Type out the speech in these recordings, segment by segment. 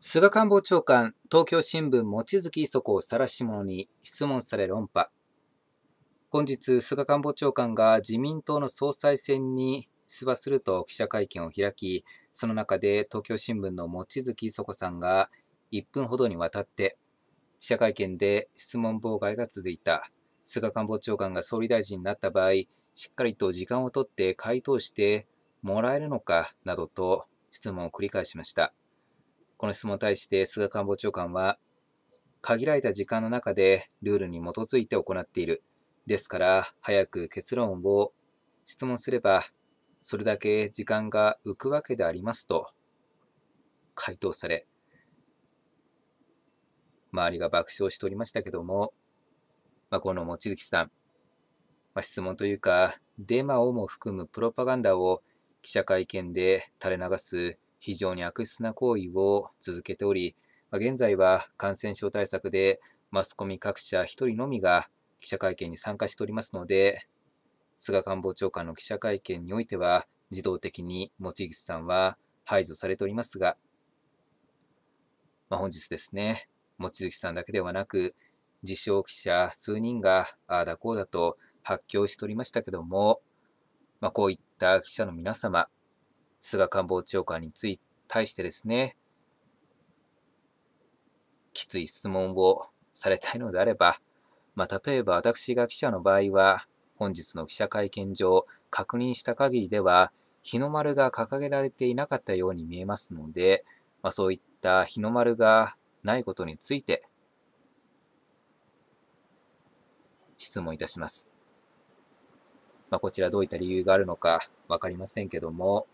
菅官房長官、東京新聞、望月磯子を晒し者に質問され論破。本日、菅官房長官が自民党の総裁選に出馬すると記者会見を開き、その中で東京新聞の望月磯子さんが1分ほどにわたって、記者会見で質問妨害が続いた。菅官房長官が総理大臣になった場合、しっかりと時間を取って回答してもらえるのかなどと質問を繰り返しました。この質問に対して菅官房長官は、限られた時間の中でルールに基づいて行っている。ですから、早く結論を質問すれば、それだけ時間が浮くわけでありますと回答され、周りが爆笑しておりましたけども、まあ、この望月さん、まあ、質問というか、デマをも含むプロパガンダを記者会見で垂れ流す非常に悪質な行為を続けており、現在は感染症対策でマスコミ各社1人のみが記者会見に参加しておりますので、菅官房長官の記者会見においては、自動的に望月さんは排除されておりますが、まあ、本日ですね、望月さんだけではなく、自称記者数人がああだこうだと発狂しておりましたけども、まあ、こういった記者の皆様、菅官房長官につい対してですね、きつい質問をされたいのであれば、まあ、例えば私が記者の場合は、本日の記者会見上、確認した限りでは、日の丸が掲げられていなかったように見えますので、まあ、そういった日の丸がないことについて、質問いたします。まあ、こちらどういった理由があるのか分かりませんけども、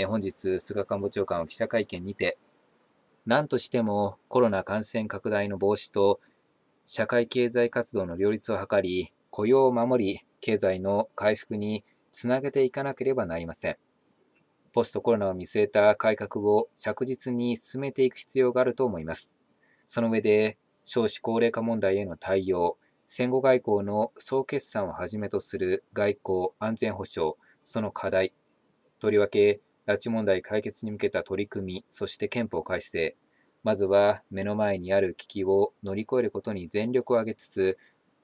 え本日、菅官房長官は記者会見にて、何としてもコロナ感染拡大の防止と社会経済活動の両立を図り、雇用を守り、経済の回復につなげていかなければなりません。ポストコロナを見据えた改革を着実に進めていく必要があると思います。その上で、少子高齢化問題への対応、戦後外交の総決算をはじめとする外交・安全保障、その課題、とりわけ拉致問題解決に向けた取り組み、そして憲法改正、まずは目の前にある危機を乗り越えることに全力を挙げつつ、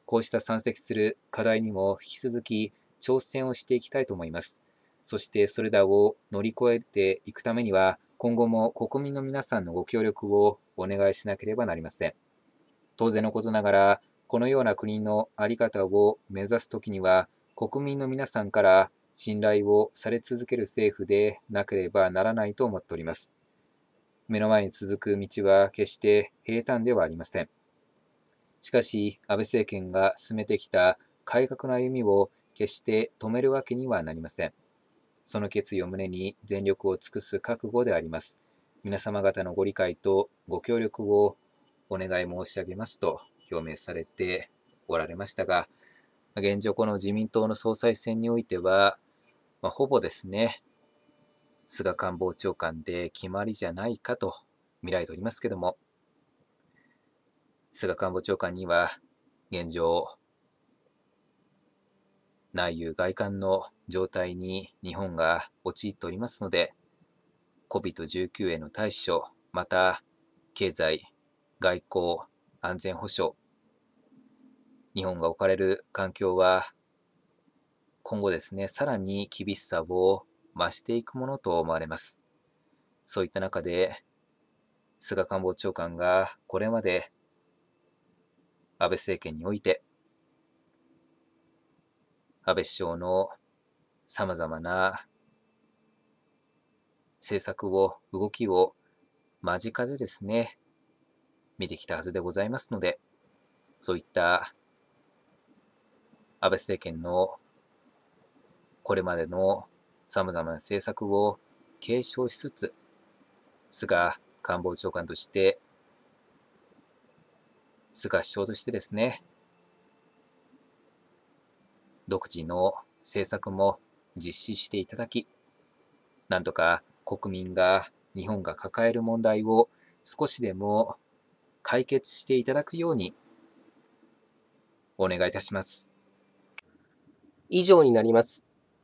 こうした山積する課題にも引き続き挑戦をしていきたいと思います。そしてそれらを乗り越えていくためには、今後も国民の皆さんのご協力をお願いしなければなりません。当然のことながら、このような国の在り方を目指すときには、国民の皆さんから信頼をされ続ける政府でなければならないと思っております。目の前に続く道は決して平坦ではありません。しかし、安倍政権が進めてきた改革の歩みを決して止めるわけにはなりません。その決意を胸に全力を尽くす覚悟であります。皆様方のご理解とご協力をお願い申し上げますと表明されておられましたが、現状この自民党の総裁選においては、まあ、ほぼですね、菅官房長官で決まりじゃないかと見られておりますけども、菅官房長官には現状、内憂外患の状態に日本が陥っておりますので、COVID-19 への対処、また経済、外交、安全保障、日本が置かれる環境は今後ですね、さらに厳しさを増していくものと思われます。そういった中で、菅官房長官がこれまで安倍政権において、安倍首相の様々な政策を、動きを間近でですね、見てきたはずでございますので、そういった安倍政権のこれまでの様々な政策を継承しつつ、菅官房長官として、菅首相としてですね、独自の政策も実施していただき、なんとか国民が、日本が抱える問題を少しでも解決していただくように、お願いいたします。以上になります。